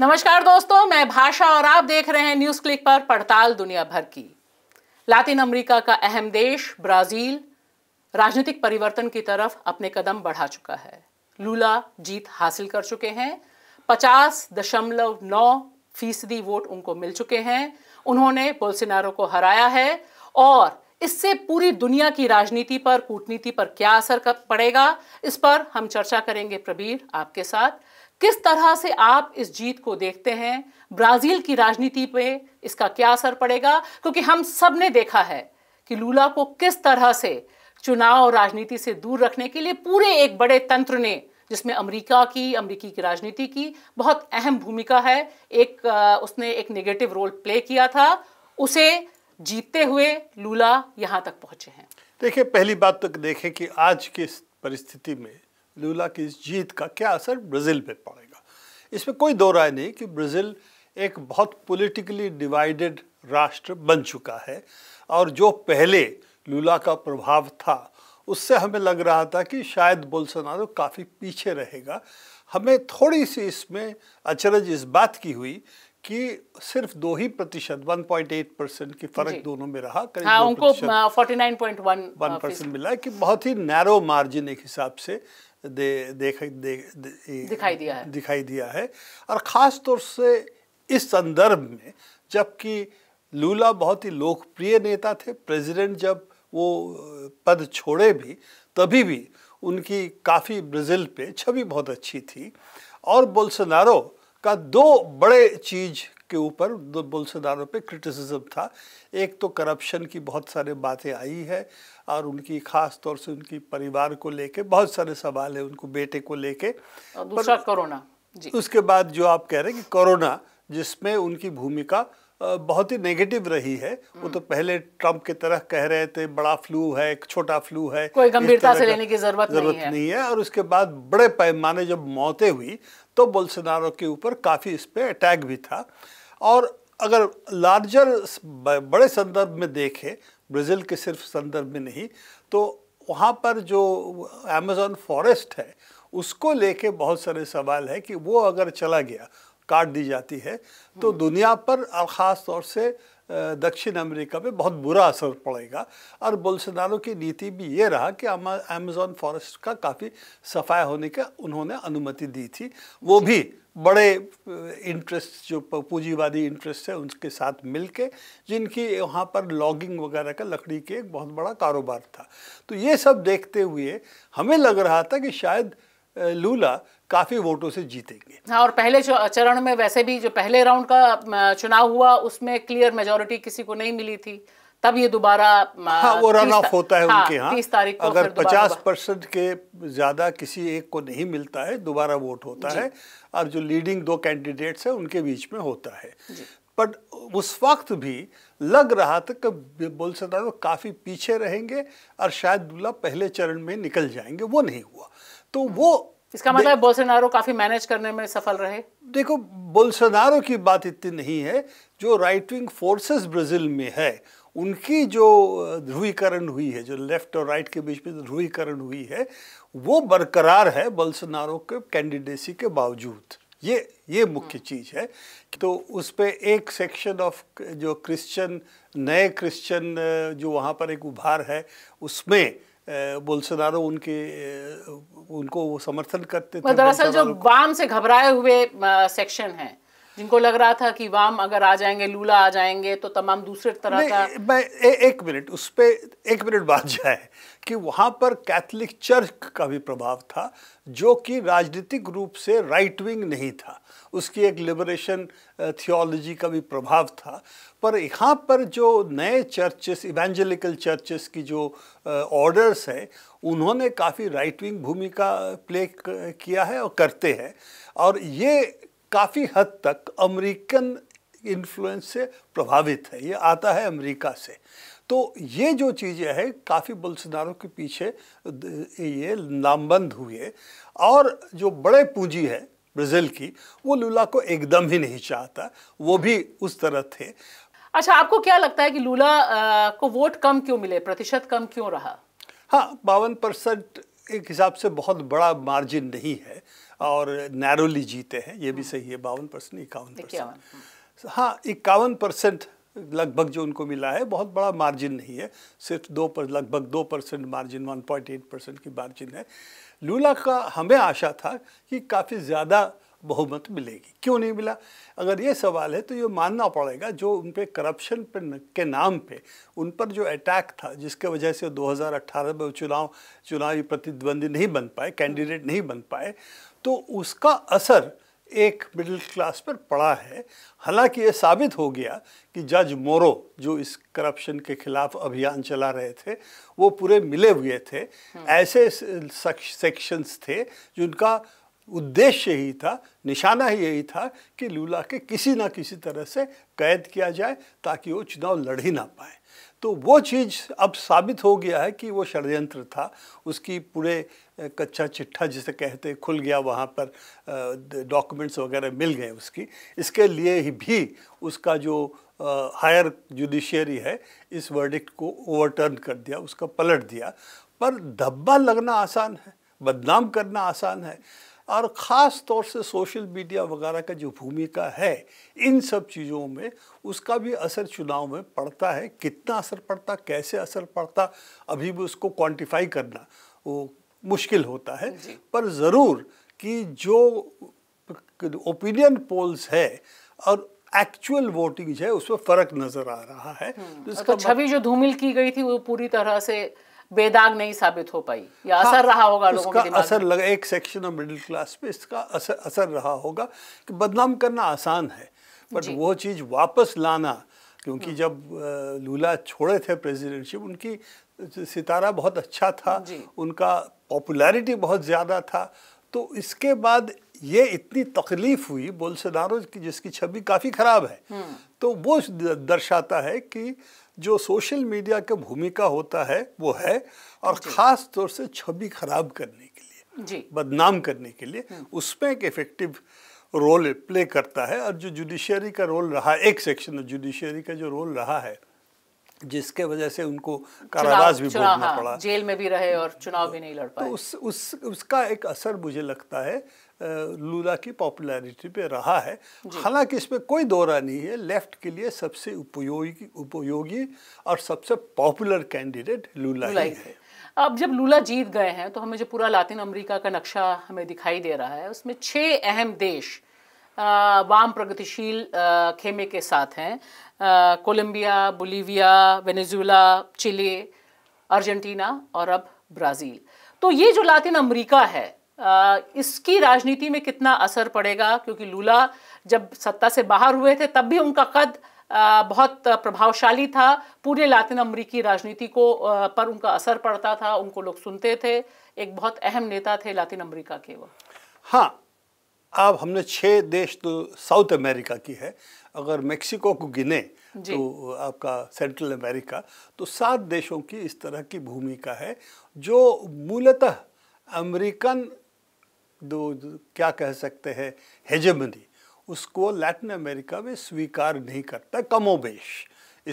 नमस्कार दोस्तों मैं भाषा और आप देख रहे हैं न्यूज क्लिक पर पड़ताल दुनिया भर की लातिन अमेरिका का अहम देश ब्राजील राजनीतिक परिवर्तन की तरफ अपने कदम बढ़ा चुका है लूला जीत हासिल कर चुके हैं पचास दशमलव नौ फीसदी वोट उनको मिल चुके हैं उन्होंने पोलसिनारो को हराया है और इससे पूरी दुनिया की राजनीति पर कूटनीति पर क्या असर पड़ेगा इस पर हम चर्चा करेंगे प्रबीर आपके साथ किस तरह से आप इस जीत को देखते हैं ब्राज़ील की राजनीति पे इसका क्या असर पड़ेगा क्योंकि हम सब ने देखा है कि लूला को किस तरह से चुनाव और राजनीति से दूर रखने के लिए पूरे एक बड़े तंत्र ने जिसमें अमेरिका की अमेरिकी की राजनीति की बहुत अहम भूमिका है एक उसने एक नेगेटिव रोल प्ले किया था उसे जीतते हुए लूला यहाँ तक पहुँचे हैं देखिए पहली बात तो देखें कि आज की परिस्थिति में लूला की इस जीत का क्या असर ब्राज़ील पे पड़ेगा इसमें कोई दो राय नहीं कि ब्राज़ील एक बहुत पॉलिटिकली डिवाइडेड राष्ट्र बन चुका है और जो पहले लूला का प्रभाव था उससे हमें लग रहा था कि शायद बोलसनारो काफ़ी पीछे रहेगा हमें थोड़ी सी इसमें अचरज इस बात की हुई कि सिर्फ दो ही प्रतिशत 1.8 परसेंट की फर्क दोनों में रहा करीब हाँ, उनको 49.1 हाँ, uh, परसेंट मिला कि बहुत ही नैरो मार्जिन एक हिसाब से दे, देख दे, दे, दिखाई दिया है दिखाई दिया है और ख़ास तौर से इस संदर्भ में जबकि लूला बहुत ही लोकप्रिय नेता थे प्रेसिडेंट जब वो पद छोड़े भी तभी भी उनकी काफ़ी ब्राज़ील पे छवि बहुत अच्छी थी और बोल्सनारो का दो बड़े चीज़ उसके ऊपर दो बोलसदारों पे क्रिटिसिज्म था एक तो करप्शन की बहुत सारे बातें आई है और उनकी खास तौर से उनकी परिवार को लेके बहुत सारे सवाल है उनको बेटे को लेके दूसरा कोरोना जी। उसके बाद जो आप कह रहे हैं कि कोरोना जिसमें उनकी भूमिका बहुत ही नेगेटिव रही है वो तो पहले ट्रंप की तरह कह रहे थे बड़ा फ्लू है एक छोटा फ्लू है कोई गंभीरता से लेने की जरूरत नहीं है नहीं है और उसके बाद बड़े पैमाने जब मौतें हुई तो बोल्सनारो के ऊपर काफ़ी इस पर अटैक भी था और अगर लार्जर बड़े संदर्भ में देखें ब्राज़ील के सिर्फ संदर्भ में नहीं तो वहाँ पर जो अमेजोन फॉरेस्ट है उसको लेके बहुत सारे सवाल है कि वो अगर चला गया काट दी जाती है तो हम्म। दुनिया पर ख़ास तौर से दक्षिण अमेरिका पे बहुत बुरा असर पड़ेगा और बोल्सनारो की नीति भी ये रहा कि अमेजोन फॉरेस्ट का काफ़ी सफाया होने का उन्होंने अनुमति दी थी वो भी बड़े इंटरेस्ट जो पूंजीवादी इंटरेस्ट है उनके साथ मिलके जिनकी वहाँ पर लॉगिंग वगैरह का लकड़ी के एक बहुत बड़ा कारोबार था तो ये सब देखते हुए हमें लग रहा था कि शायद लूला काफी वोटों से जीतेंगे हाँ और पहले चरण में वैसे भी जो पहले राउंड का चुनाव हुआ उसमें क्लियर मेजोरिटी किसी को नहीं मिली थी तब ये दोबारा हाँ वो रन ऑफ होता है हाँ, उनके यहाँ तीस तारीख को अगर पचास परसेंट के ज़्यादा किसी एक को नहीं मिलता है दोबारा वोट होता है और जो लीडिंग दो कैंडिडेट्स हैं उनके बीच में होता है बट उस वक्त भी लग रहा था कि बोल सकता काफ़ी पीछे रहेंगे और शायद दूल्हा पहले चरण में निकल जाएंगे वो नहीं हुआ तो वो इसका मतलब बोलसनारो काफी मैनेज करने में सफल रहे देखो बोलसनारो की बात इतनी नहीं है जो राइट विंग फोर्सेस ब्राजील में है उनकी जो ध्रुवीकरण हुई है जो लेफ्ट और राइट के बीच में ध्रुवीकरण हुई है वो बरकरार है बोलसनारो के कैंडिडेसी के बावजूद ये ये मुख्य हाँ। चीज है तो उस पर एक सेक्शन ऑफ जो क्रिश्चियन नए क्रिश्चियन जो वहाँ पर एक उभार है उसमें बोलसनारो उनके उनको वो समर्थन करते थे मतलब दरअसल जो वाम से घबराए हुए सेक्शन है जिनको लग रहा था कि वाम अगर आ जाएंगे लूला आ जाएंगे तो तमाम दूसरे तरह का मैं ए, एक मिनट उस पर एक मिनट बाद जाए कि वहाँ पर कैथलिक चर्च का भी प्रभाव था जो कि राजनीतिक रूप से राइट विंग नहीं था उसकी एक लिबरेशन थियोलॉजी का भी प्रभाव था पर यहाँ पर जो नए चर्चेस इवेंजलिकल चर्चेस की जो ऑर्डर्स हैं उन्होंने काफ़ी राइट विंग भूमिका प्ले किया है और करते हैं और ये काफ़ी हद तक अमेरिकन इन्फ्लुएंस से प्रभावित है ये आता है अमेरिका से तो ये जो चीज़ें हैं काफ़ी बल्सनारों के पीछे ये नामबंद हुए और जो बड़े पूंजी है ब्राज़ील की वो लूला को एकदम ही नहीं चाहता वो भी उस तरह थे अच्छा आपको क्या लगता है कि लूला आ, को वोट कम क्यों मिले प्रतिशत कम क्यों रहा हाँ बावन परसेंट एक हिसाब से बहुत बड़ा मार्जिन नहीं है और नैरोली जीते हैं ये भी हम्म। सही है बावन परसेंट इक्यावन परसेंट हाँ इक्यावन परसेंट लगभग जो उनको मिला है बहुत बड़ा मार्जिन नहीं है सिर्फ दो पर लगभग दो percent margin one point eight percent की मार्जिन है लूला का हमें आशा था कि काफ़ी ज़्यादा बहुमत मिलेगी क्यों नहीं मिला अगर ये सवाल है तो ये मानना पड़ेगा जो उन पर करप्शन पे के नाम पे उन पर जो अटैक था जिसके वजह से 2018 में वो चुनाव चुनावी प्रतिद्वंदी नहीं बन पाए कैंडिडेट नहीं बन पाए तो उसका असर एक मिडिल क्लास पर पड़ा है हालांकि ये साबित हो गया कि जज मोरो जो इस करप्शन के खिलाफ अभियान चला रहे थे वो पूरे मिले हुए थे हम्म। ऐसे सेक्शंस थे जिनका उद्देश्य यही था निशाना ही यही था कि लूला के किसी ना किसी तरह से कैद किया जाए ताकि वो चुनाव लड़ ही ना पाए तो वो चीज़ अब साबित हो गया है कि वो षड्यंत्र था उसकी पूरे कच्चा चिट्ठा जिसे कहते खुल गया वहाँ पर डॉक्यूमेंट्स वगैरह मिल गए उसकी इसके लिए ही भी उसका जो हायर जुडिशियरी है इस वर्डिक्ट को ओवरटर्न कर दिया उसका पलट दिया पर धब्बा लगना आसान है बदनाम करना आसान है और ख़ास तौर से सोशल मीडिया वगैरह का जो भूमिका है इन सब चीज़ों में उसका भी असर चुनाव में पड़ता है कितना असर पड़ता कैसे असर पड़ता अभी भी उसको क्वांटिफाई करना वो मुश्किल होता है पर ज़रूर कि जो ओपिनियन पोल्स है और एक्चुअल वोटिंग है उसमें फर्क नजर आ रहा है हम्म, तो, तो छवि जो धूमिल की गई थी वो पूरी तरह से बेदाग नहीं साबित हो पाई या हाँ, असर रहा होगा लोगों के असर लगा एक सेक्शन ऑफ मिडिल क्लास पे इसका असर असर रहा होगा कि बदनाम करना आसान है बट वो चीज़ वापस लाना क्योंकि हम्म। जब लूला छोड़े थे प्रेसिडेंटशिप उनकी सितारा बहुत अच्छा था उनका पॉपुलैरिटी बहुत ज़्यादा था तो इसके बाद ये इतनी तकलीफ हुई बोलसदारो की जिसकी छवि काफ़ी ख़राब है हम्म। तो वो दर्शाता है कि जो सोशल मीडिया का भूमिका होता है वो है और ख़ास तौर से छवि ख़राब करने के लिए जी। बदनाम करने के लिए हम्म। उसमें एक इफ़ेक्टिव रोल प्ले करता है और जो जुडिशियरी का रोल रहा एक सेक्शन जुडिशरी का जो रोल रहा है जिसके वजह से उनको कारावास भी भोगना हाँ, पड़ा जेल में भी रहे और चुनाव भी नहीं लड़ तो पाए तो उस उस उसका एक असर मुझे लगता है लूला की पॉपुलैरिटी पे रहा है हालांकि इसमें कोई दौरा नहीं है लेफ्ट के लिए सबसे उपयोगी उपयोगी और सबसे पॉपुलर कैंडिडेट लूला, लूला ही है अब जब लूला जीत गए हैं तो हमें जो पूरा लातिन अमेरिका का नक्शा हमें दिखाई दे रहा है उसमें छः अहम देश वाम प्रगतिशील खेमे के साथ हैं Colombia Bolivia Venezuela Chile Argentina और अब ब्राज़ील तो ये जो लातिन अमेरिका है आ, इसकी राजनीति में कितना असर पड़ेगा क्योंकि लूला जब सत्ता से बाहर हुए थे तब भी उनका कद बहुत प्रभावशाली था पूरे लातिन अमरीकी राजनीति को पर उनका असर पड़ता था उनको लोग सुनते थे एक बहुत अहम नेता थे लातिन अमेरिका के वो हाँ अब हमने छः देश तो साउथ अमेरिका की है अगर मेक्सिको को गिने तो आपका सेंट्रल अमेरिका तो सात देशों की इस तरह की भूमिका है जो मूलतः अमेरिकन दो क्या कह सकते हैं हेजमनी उसको लैटिन अमेरिका में स्वीकार नहीं करता कमोबेश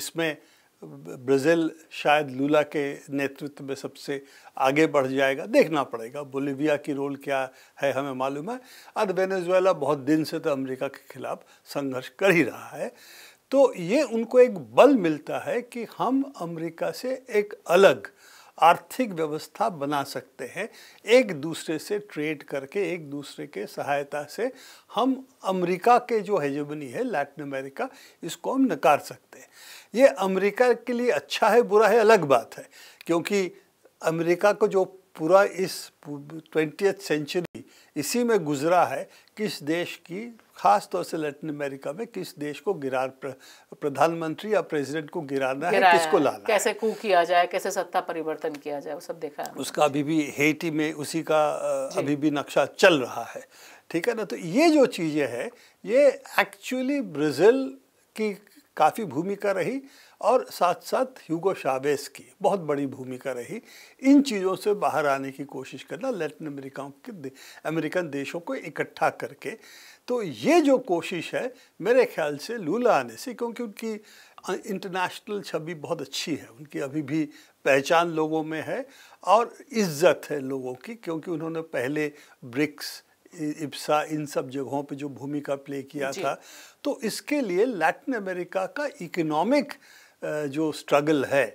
इसमें ब्राज़ील शायद लूला के नेतृत्व में सबसे आगे बढ़ जाएगा देखना पड़ेगा बोलीविया की रोल क्या है हमें मालूम है और वेनेजुएला बहुत दिन से तो अमेरिका के खिलाफ संघर्ष कर ही रहा है तो ये उनको एक बल मिलता है कि हम अमेरिका से एक अलग आर्थिक व्यवस्था बना सकते हैं एक दूसरे से ट्रेड करके एक दूसरे के सहायता से हम अमेरिका के जो हेजमनी है लैटिन अमेरिका इसको हम नकार सकते हैं ये अमेरिका के लिए अच्छा है बुरा है अलग बात है क्योंकि अमेरिका को जो पूरा इस ट्वेंटी सेंचुरी इसी में गुजरा है किस देश की खास तौर से लैटिन अमेरिका में किस देश को गिरा प्रधानमंत्री या प्रेसिडेंट को गिराना है किसको लाना कैसे कू किया जाए कैसे सत्ता परिवर्तन किया जाए वो सब देखा है उसका अभी भी हेटी में उसी का अभी भी नक्शा चल रहा है ठीक है ना तो ये जो चीज़ें हैं ये एक्चुअली ब्राज़ील की काफ़ी भूमिका रही और साथ साथ ह्यूगो शावेस की बहुत बड़ी भूमिका रही इन चीज़ों से बाहर आने की कोशिश करना लैटिन अमेरिका के अमेरिकन देशों को इकट्ठा करके तो ये जो कोशिश है मेरे ख्याल से लूला आने से क्योंकि उनकी इंटरनेशनल छवि बहुत अच्छी है उनकी अभी भी पहचान लोगों में है और इज्जत है लोगों की क्योंकि उन्होंने पहले ब्रिक्स इप्सा इन सब जगहों पे जो भूमिका प्ले किया था तो इसके लिए लैटिन अमेरिका का इकोनॉमिक जो स्ट्रगल है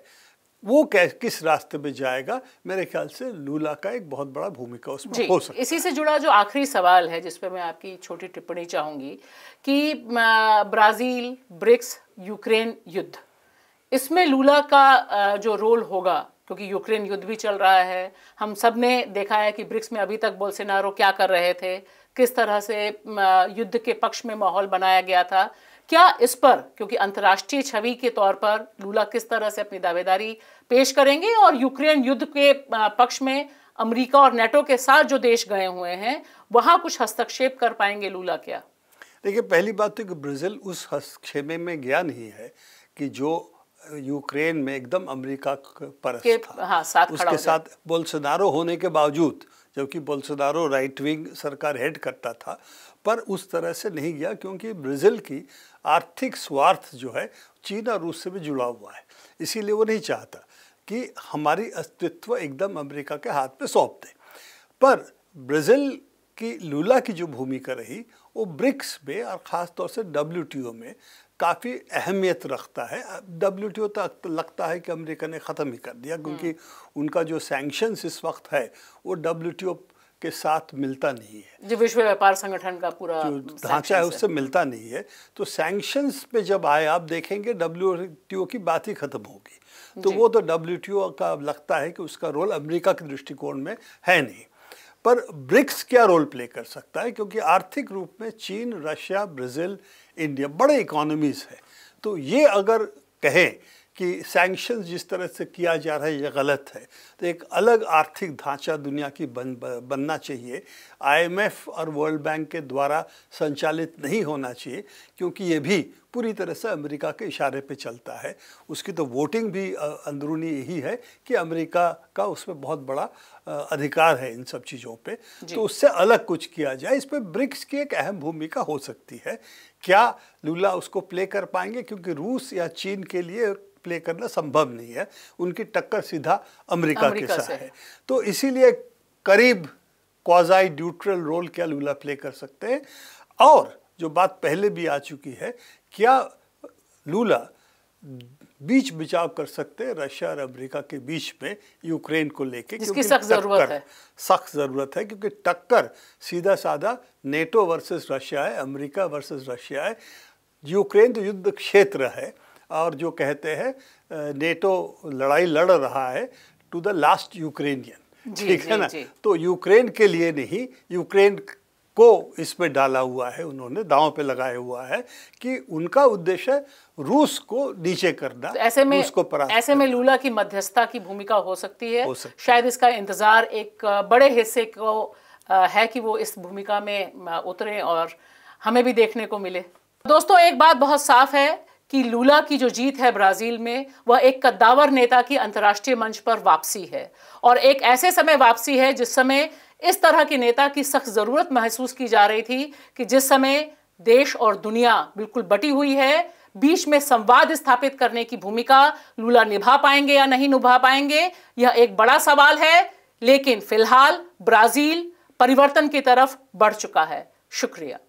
वो किस रास्ते में जाएगा मेरे ख्याल से लूला का एक बहुत बड़ा भूमिका उसमें हो सकता है इसी से जुड़ा जो आखिरी सवाल है जिसपे मैं आपकी छोटी टिप्पणी चाहूंगी कि ब्राज़ील ब्रिक्स यूक्रेन युद्ध इसमें लूला का जो रोल होगा क्योंकि यूक्रेन युद्ध भी चल रहा है हम सब ने देखा है कि ब्रिक्स में अभी तक बोलसेनारो क्या कर रहे थे किस तरह से युद्ध के पक्ष में माहौल बनाया गया था क्या इस पर क्योंकि अंतर्राष्ट्रीय छवि के तौर पर लूला किस तरह से अपनी दावेदारी पेश करेंगे और यूक्रेन युद्ध के पक्ष में अमेरिका और नेटो के साथ जो देश गए हुए हैं वहां कुछ हस्तक्षेप कर पाएंगे लूला क्या देखिए पहली बात तो कि ब्राज़ील उस हस्तक्षेप में गया नहीं है कि जो यूक्रेन में एकदम अमेरिका पर हाँ, साथ उसके साथ बोल्सोनारो होने के बावजूद जबकि बोल्सोनारो राइट विंग सरकार हेड करता था पर उस तरह से नहीं गया क्योंकि ब्राज़ील की आर्थिक स्वार्थ जो है चीन और रूस से भी जुड़ा हुआ है इसीलिए वो नहीं चाहता कि हमारी अस्तित्व एकदम अमेरिका के हाथ में सौंप दें पर ब्राज़ील की लूला की जो भूमिका रही वो ब्रिक्स में और ख़ासतौर से डब्ल्यू में काफ़ी अहमियत रखता है डब्ल्यू टी ओ तक लगता है कि अमेरिका ने ख़त्म ही कर दिया क्योंकि हम्म। उनका जो सैंक्शंस इस वक्त है वो डब्ल्यू टी ओ के साथ मिलता नहीं है जो विश्व व्यापार संगठन का पूरा जो ढांचा है उससे मिलता नहीं है तो सैंक्शंस पे जब आए आप देखेंगे डब्ल्यू टी ओ की बात ही खत्म होगी तो वो तो डब्ल्यू टी ओ का लगता है कि उसका रोल अमरीका के दृष्टिकोण में है नहीं पर ब्रिक्स क्या रोल प्ले कर सकता है क्योंकि आर्थिक रूप में चीन रशिया ब्राज़ील इंडिया बड़े इकोनॉमीज़ हैं तो ये अगर कहें कि सैंक्शन जिस तरह से किया जा रहा है ये गलत है तो एक अलग आर्थिक ढांचा दुनिया की बन बनना चाहिए आईएमएफ और वर्ल्ड बैंक के द्वारा संचालित नहीं होना चाहिए क्योंकि ये भी पूरी तरह से अमेरिका के इशारे पे चलता है उसकी तो वोटिंग भी अंदरूनी यही है कि अमेरिका का उसमें बहुत बड़ा अधिकार है इन सब चीज़ों पे तो उससे अलग कुछ किया जाए इस पर ब्रिक्स की एक अहम भूमिका हो सकती है क्या लूला उसको प्ले कर पाएंगे क्योंकि रूस या चीन के लिए प्ले करना संभव नहीं है उनकी टक्कर सीधा अमेरिका के साथ है तो इसीलिए करीब क्वाजाई ड्यूट्रल रोल क्या लूला प्ले कर सकते हैं और जो बात पहले भी आ चुकी है क्या लूला बीच बचाव कर सकते हैं रशिया और अमेरिका के बीच में यूक्रेन को लेके क्योंकि सख्त जरूरत है सख्त जरूरत है क्योंकि टक्कर सीधा साधा नेटो वर्सेस रशिया है अमेरिका वर्सेस रशिया है यूक्रेन तो युद्ध क्षेत्र है और जो कहते हैं नेटो लड़ाई लड़ रहा है टू द लास्ट यूक्रेनियन ठीक है ना तो यूक्रेन के लिए नहीं यूक्रेन को इसमें डाला हुआ है उन्होंने दांव पे लगाया हुआ है कि उनका उद्देश्य रूस को नीचे करना तो ऐसे में उसको ऐसे में लूला की मध्यस्थता की भूमिका हो सकती है हो सकती शायद इसका इंतजार एक बड़े हिस्से को है कि वो इस भूमिका में उतरे और हमें भी देखने को मिले दोस्तों एक बात बहुत साफ है कि लूला की जो जीत है ब्राज़ील में वह एक कद्दावर नेता की अंतर्राष्ट्रीय मंच पर वापसी है और एक ऐसे समय वापसी है जिस समय इस तरह के नेता की सख्त ज़रूरत महसूस की जा रही थी कि जिस समय देश और दुनिया बिल्कुल बटी हुई है बीच में संवाद स्थापित करने की भूमिका लूला निभा पाएंगे या नहीं निभा पाएंगे यह एक बड़ा सवाल है लेकिन फिलहाल ब्राज़ील परिवर्तन की तरफ बढ़ चुका है शुक्रिया